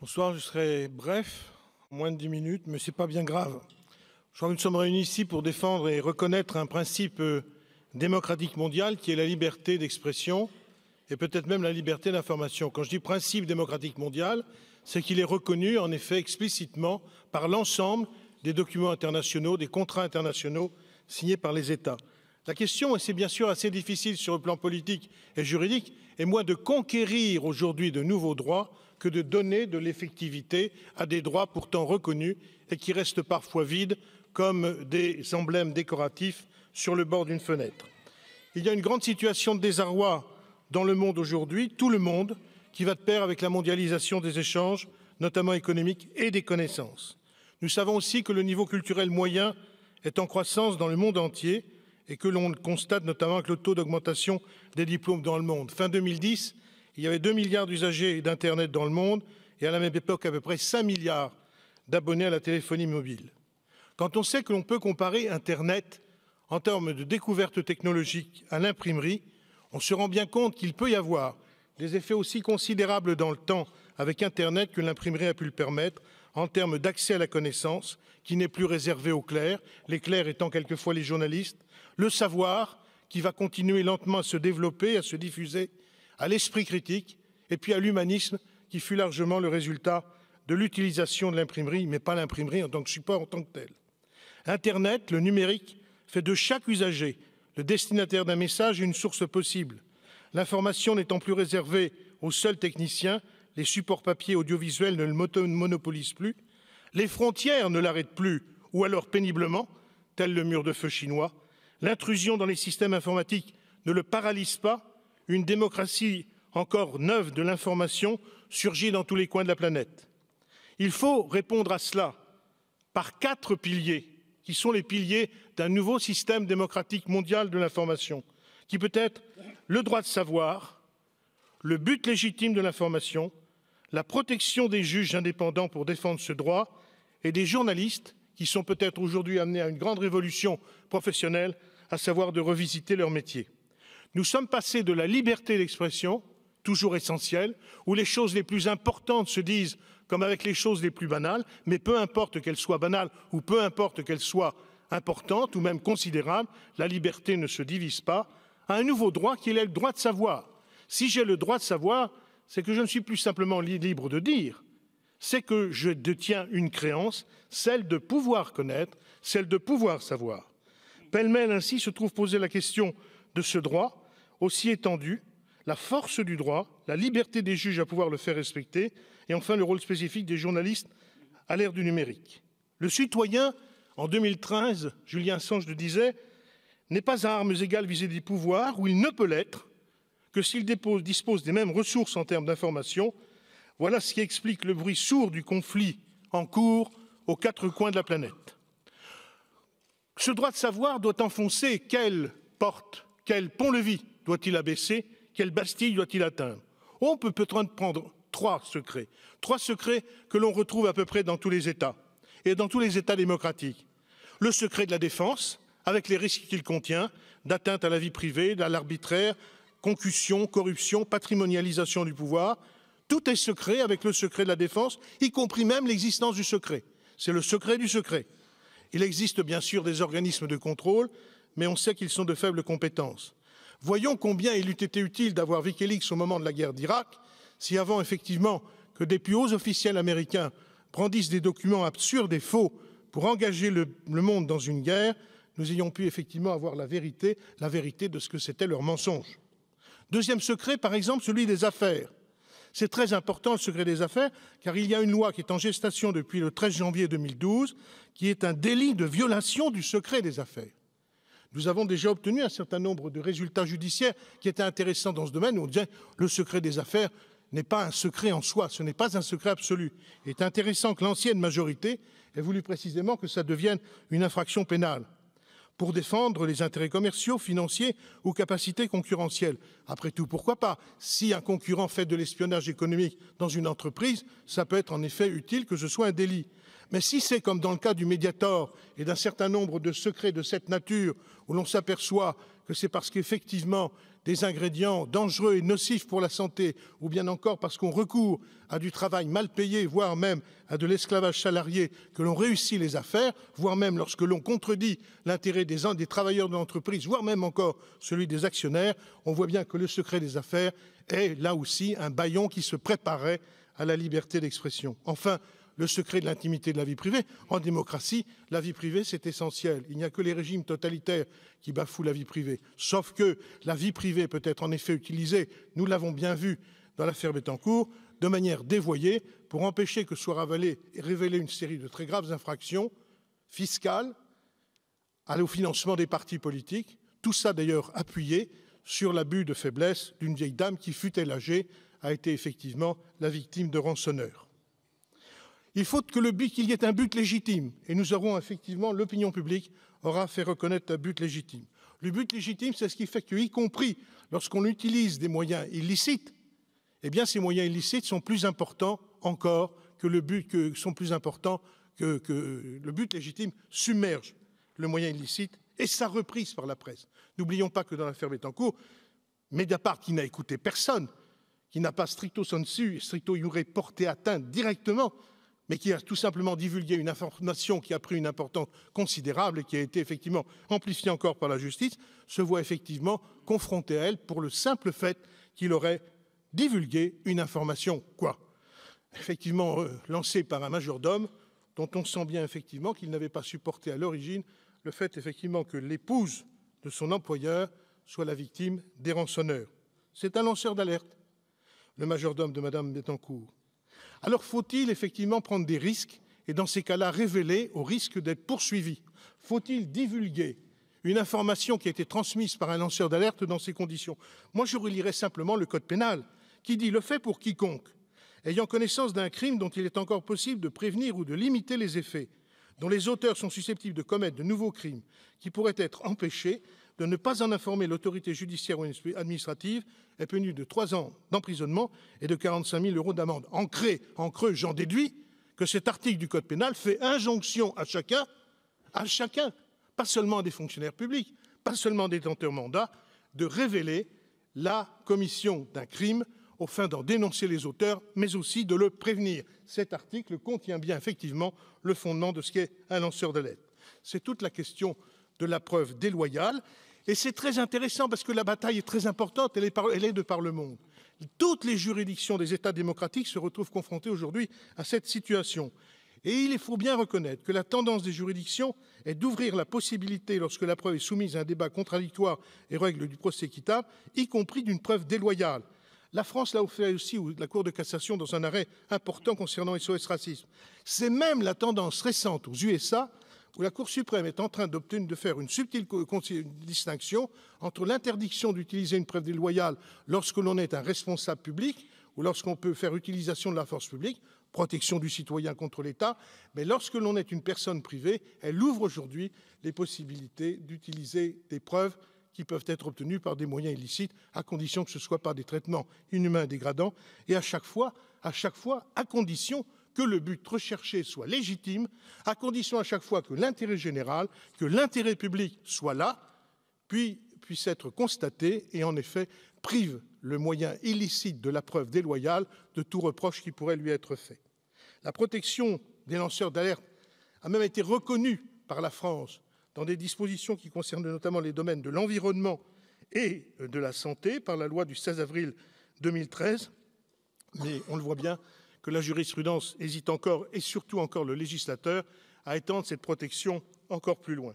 Bonsoir, je serai bref, moins de 10 minutes, mais ce n'est pas bien grave. Je crois que nous sommes réunis ici pour défendre et reconnaître un principe euh, démocratique mondial qui est la liberté d'expression et peut-être même la liberté d'information. Quand je dis principe démocratique mondial, c'est qu'il est reconnu en effet explicitement par l'ensemble des documents internationaux, des contrats internationaux signés par les États. La question, et c'est bien sûr assez difficile sur le plan politique et juridique, est moins de conquérir aujourd'hui de nouveaux droits que de donner de l'effectivité à des droits pourtant reconnus et qui restent parfois vides comme des emblèmes décoratifs sur le bord d'une fenêtre. Il y a une grande situation de désarroi dans le monde aujourd'hui, tout le monde, qui va de pair avec la mondialisation des échanges, notamment économiques et des connaissances. Nous savons aussi que le niveau culturel moyen est en croissance dans le monde entier et que l'on constate notamment avec le taux d'augmentation des diplômes dans le monde. Fin 2010, il y avait 2 milliards d'usagers d'Internet dans le monde et à la même époque à peu près 5 milliards d'abonnés à la téléphonie mobile. Quand on sait que l'on peut comparer Internet en termes de découverte technologique à l'imprimerie, on se rend bien compte qu'il peut y avoir des effets aussi considérables dans le temps avec Internet que l'imprimerie a pu le permettre en termes d'accès à la connaissance, qui n'est plus réservé aux clercs, les clercs étant quelquefois les journalistes, le savoir, qui va continuer lentement à se développer, à se diffuser, à l'esprit critique et puis à l'humanisme qui fut largement le résultat de l'utilisation de l'imprimerie, mais pas l'imprimerie en tant que support en tant que tel. Internet, le numérique, fait de chaque usager le destinataire d'un message une source possible, l'information n'étant plus réservée aux seuls techniciens, les supports papier audiovisuels ne le monopolisent plus, les frontières ne l'arrêtent plus, ou alors péniblement, tel le mur de feu chinois, l'intrusion dans les systèmes informatiques ne le paralyse pas, une démocratie encore neuve de l'information surgit dans tous les coins de la planète. Il faut répondre à cela par quatre piliers qui sont les piliers d'un nouveau système démocratique mondial de l'information, qui peut être le droit de savoir, le but légitime de l'information, la protection des juges indépendants pour défendre ce droit et des journalistes qui sont peut-être aujourd'hui amenés à une grande révolution professionnelle, à savoir de revisiter leur métier. Nous sommes passés de la liberté d'expression, toujours essentielle, où les choses les plus importantes se disent comme avec les choses les plus banales, mais peu importe qu'elles soient banales ou peu importe qu'elles soient importantes ou même considérables, la liberté ne se divise pas, à un nouveau droit qui est le droit de savoir. Si j'ai le droit de savoir, c'est que je ne suis plus simplement libre de dire, c'est que je détiens une créance, celle de pouvoir connaître, celle de pouvoir savoir. Pêle-mêle ainsi se trouve poser la question de ce droit, aussi étendue, la force du droit, la liberté des juges à pouvoir le faire respecter et enfin le rôle spécifique des journalistes à l'ère du numérique. Le citoyen, en 2013, Julien Assange le disait, n'est pas à armes égales vis-à-vis des pouvoirs, où il ne peut l'être que s'il dispose des mêmes ressources en termes d'information. Voilà ce qui explique le bruit sourd du conflit en cours aux quatre coins de la planète. Ce droit de savoir doit enfoncer quelle porte quel pont-levis doit-il abaisser Quelle Bastille doit-il atteindre On peut peut-être prendre trois secrets. Trois secrets que l'on retrouve à peu près dans tous les États et dans tous les États démocratiques. Le secret de la défense, avec les risques qu'il contient, d'atteinte à la vie privée, à l'arbitraire, concussion, corruption, patrimonialisation du pouvoir. Tout est secret avec le secret de la défense, y compris même l'existence du secret. C'est le secret du secret. Il existe bien sûr des organismes de contrôle, mais on sait qu'ils sont de faibles compétences. Voyons combien il eût été utile d'avoir Wikileaks au moment de la guerre d'Irak, si avant effectivement que des plus hauts officiels américains brandissent des documents absurdes et faux pour engager le, monde dans une guerre, nous ayons pu effectivement avoir la vérité, la vérité de ce que c'était leur mensonge. Deuxième secret, par exemple, celui des affaires. C'est très important le secret des affaires, car il y a une loi qui est en gestation depuis le 13 janvier 2012, qui est un délit de violation du secret des affaires. Nous avons déjà obtenu un certain nombre de résultats judiciaires qui étaient intéressants dans ce domaine. Où on disait le secret des affaires n'est pas un secret en soi, ce n'est pas un secret absolu. Il est intéressant que l'ancienne majorité ait voulu précisément que ça devienne une infraction pénale pour défendre les intérêts commerciaux, financiers ou capacités concurrentielles. Après tout, pourquoi pas Si un concurrent fait de l'espionnage économique dans une entreprise, ça peut être en effet utile que ce soit un délit. Mais si c'est comme dans le cas du Mediator et d'un certain nombre de secrets de cette nature, où l'on s'aperçoit que c'est parce qu'effectivement des ingrédients dangereux et nocifs pour la santé, ou bien encore parce qu'on recourt à du travail mal payé, voire même à de l'esclavage salarié, que l'on réussit les affaires, voire même lorsque l'on contredit l'intérêt des des travailleurs de l'entreprise, voire même encore celui des actionnaires, on voit bien que le secret des affaires est là aussi un baillon qui se préparait à la liberté d'expression. Enfin, le secret de l'intimité de la vie privée. En démocratie, la vie privée, c'est essentiel. Il n'y a que les régimes totalitaires qui bafouent la vie privée. Sauf que la vie privée peut être en effet utilisée, nous l'avons bien vu dans l'affaire Bettencourt, de manière dévoyée pour empêcher que soit et révélée une série de très graves infractions fiscales au financement des partis politiques. Tout ça d'ailleurs appuyé sur l'abus de faiblesse d'une vieille dame qui, fut-elle âgée, a été effectivement la victime de rançonneurs. Il faut que le but qu'il y ait un but légitime, et nous aurons effectivement l'opinion publique aura fait reconnaître un but légitime. Le but légitime, c'est ce qui fait que, y compris lorsqu'on utilise des moyens illicites, eh bien, ces moyens illicites sont plus importants encore que le but, que, sont plus importants que, le but légitime submerge le moyen illicite et sa reprise par la presse. N'oublions pas que dans l'affaire Bettencourt, Mediapart, qui n'a écouté personne, qui n'a pas stricto sensu, stricto aurait porté atteinte directement mais qui a tout simplement divulgué une information qui a pris une importance considérable et qui a été effectivement amplifiée encore par la justice, se voit effectivement confronté à elle pour le simple fait qu'il aurait divulgué une information quoi Effectivement euh, lancée par un majordome dont on sent bien effectivement qu'il n'avait pas supporté à l'origine le fait effectivement que l'épouse de son employeur soit la victime des rançonneurs. C'est un lanceur d'alerte, le majordome de Madame Bettencourt. Alors faut-il effectivement prendre des risques et dans ces cas-là révéler au risque d'être poursuivi Faut-il divulguer une information qui a été transmise par un lanceur d'alerte dans ces conditions Moi, je relirais simplement le Code pénal qui dit le fait pour quiconque ayant connaissance d'un crime dont il est encore possible de prévenir ou de limiter les effets, dont les auteurs sont susceptibles de commettre de nouveaux crimes qui pourraient être empêchés de ne pas en informer l'autorité judiciaire ou administrative est puni de trois ans d'emprisonnement et de 45 000 euros d'amende. En, en creux j'en déduis que cet article du Code pénal fait injonction à chacun, à chacun, pas seulement à des fonctionnaires publics, pas seulement des détenteurs mandat, de révéler la commission d'un crime afin d'en dénoncer les auteurs, mais aussi de le prévenir. Cet article contient bien effectivement le fondement de ce qu'est un lanceur de lettres. C'est toute la question de la preuve déloyale et c'est très intéressant parce que la bataille est très importante, elle est, elle est, de par le monde. Toutes les juridictions des États démocratiques se retrouvent confrontées aujourd'hui à cette situation. Et il faut bien reconnaître que la tendance des juridictions est d'ouvrir la possibilité, lorsque la preuve est soumise à un débat contradictoire et règle du procès équitable, y compris d'une preuve déloyale. La France l'a offert aussi la Cour de cassation dans un arrêt important concernant SOS Racisme. C'est même la tendance récente aux USA où la Cour suprême est en train de faire une subtile distinction entre l'interdiction d'utiliser une preuve déloyale lorsque l'on est un responsable public ou lorsqu'on peut faire utilisation de la force publique, protection du citoyen contre l'État, mais lorsque l'on est une personne privée, elle ouvre aujourd'hui les possibilités d'utiliser des preuves qui peuvent être obtenues par des moyens illicites, à condition que ce soit par des traitements inhumains et dégradants, et à chaque fois, à chaque fois, à condition que le but recherché soit légitime, à condition à chaque fois que l'intérêt général, que l'intérêt public soit là, puis puisse être constaté et en effet prive le moyen illicite de la preuve déloyale de tout reproche qui pourrait lui être fait. La protection des lanceurs d'alerte a même été reconnue par la France dans des dispositions qui concernent notamment les domaines de l'environnement et de la santé par la loi du 16 avril 2013. Mais on le voit bien, que la jurisprudence hésite encore et surtout encore le législateur à étendre cette protection encore plus loin.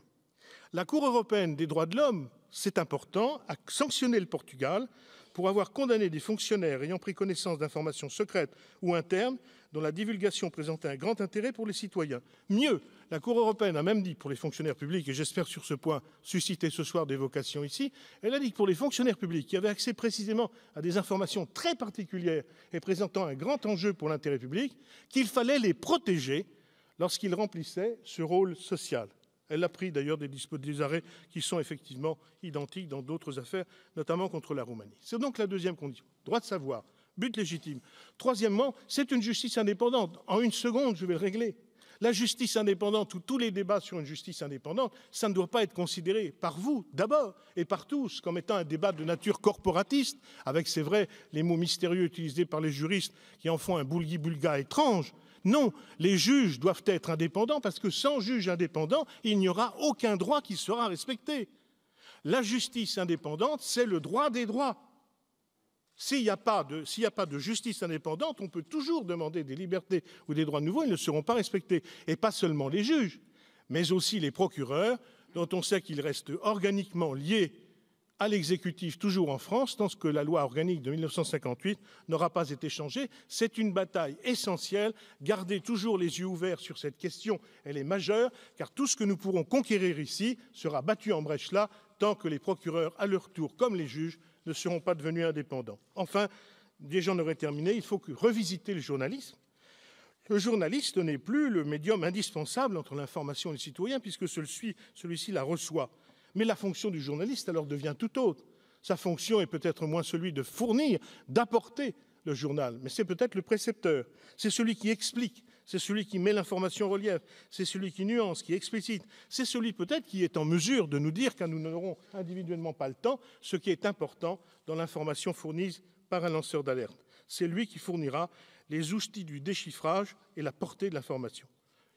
La Cour européenne des droits de l'homme, c'est important, a sanctionné le Portugal pour avoir condamné des fonctionnaires ayant pris connaissance d'informations secrètes ou internes dont la divulgation présentait un grand intérêt pour les citoyens. Mieux, la Cour européenne a même dit pour les fonctionnaires publics, et j'espère sur ce point susciter ce soir des vocations ici, elle a dit que pour les fonctionnaires publics qui avaient accès précisément à des informations très particulières et présentant un grand enjeu pour l'intérêt public, qu'il fallait les protéger lorsqu'ils remplissaient ce rôle social. Elle a pris d'ailleurs des, arrêts qui sont effectivement identiques dans d'autres affaires, notamment contre la Roumanie. C'est donc la deuxième condition. Droit de savoir, but légitime. Troisièmement, c'est une justice indépendante. En une seconde, je vais le régler. La justice indépendante ou tous les débats sur une justice indépendante, ça ne doit pas être considéré par vous d'abord et par tous comme étant un débat de nature corporatiste, avec, c'est vrai, les mots mystérieux utilisés par les juristes qui en font un boulgui bulga étrange, non, les juges doivent être indépendants parce que sans juges indépendants, il n'y aura aucun droit qui sera respecté. La justice indépendante, c'est le droit des droits. S'il n'y a, a, pas de justice indépendante, on peut toujours demander des libertés ou des droits nouveaux, ils ne seront pas respectés. Et pas seulement les juges, mais aussi les procureurs, dont on sait qu'ils restent organiquement liés à l'exécutif, toujours en France, tant que la loi organique de 1958 n'aura pas été changée. C'est une bataille essentielle. Gardez toujours les yeux ouverts sur cette question. Elle est majeure, car tout ce que nous pourrons conquérir ici sera battu en brèche là, tant que les procureurs, à leur tour, comme les juges, ne seront pas devenus indépendants. Enfin, déjà gens aurait terminé, il faut que revisiter le journalisme. Le journaliste n'est plus le médium indispensable entre l'information et les citoyens, puisque celui-ci la reçoit. Mais la fonction du journaliste alors devient tout autre. Sa fonction est peut-être moins celui de fournir, d'apporter le journal, mais c'est peut-être le précepteur. C'est celui qui explique, c'est celui qui met l'information en relief, c'est celui qui nuance, qui explicite, c'est celui peut-être qui est en mesure de nous dire, quand nous n'aurons individuellement pas le temps, ce qui est important dans l'information fournie par un lanceur d'alerte. C'est lui qui fournira les outils du déchiffrage et la portée de l'information.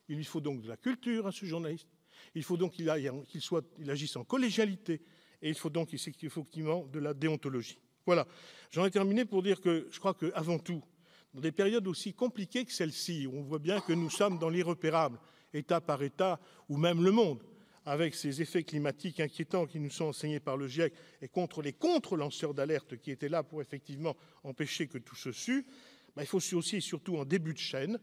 Il lui faut donc de la culture à ce journaliste, il faut donc qu'il agisse en collégialité et il faut donc effectivement de la déontologie. Voilà, j'en ai terminé pour dire que je crois qu'avant tout, dans des périodes aussi compliquées que celle-ci, où on voit bien que nous sommes dans l'irrepérable, État par État, ou même le monde, avec ces effets climatiques inquiétants qui nous sont enseignés par le GIEC et contre les contre-lanceurs d'alerte qui étaient là pour effectivement empêcher que tout se sue, bah, il faut aussi et surtout en début de chaîne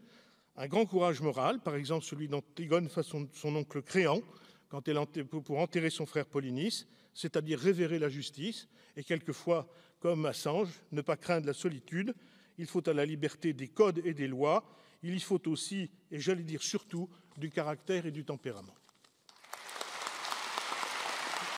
un grand courage moral, par exemple celui d'Antigone face à son oncle Créant, quand elle pour enterrer son frère Polynice, c'est-à-dire révérer la justice, et quelquefois, comme Assange, ne pas craindre la solitude. Il faut à la liberté des codes et des lois, il y faut aussi, et j'allais dire surtout, du caractère et du tempérament.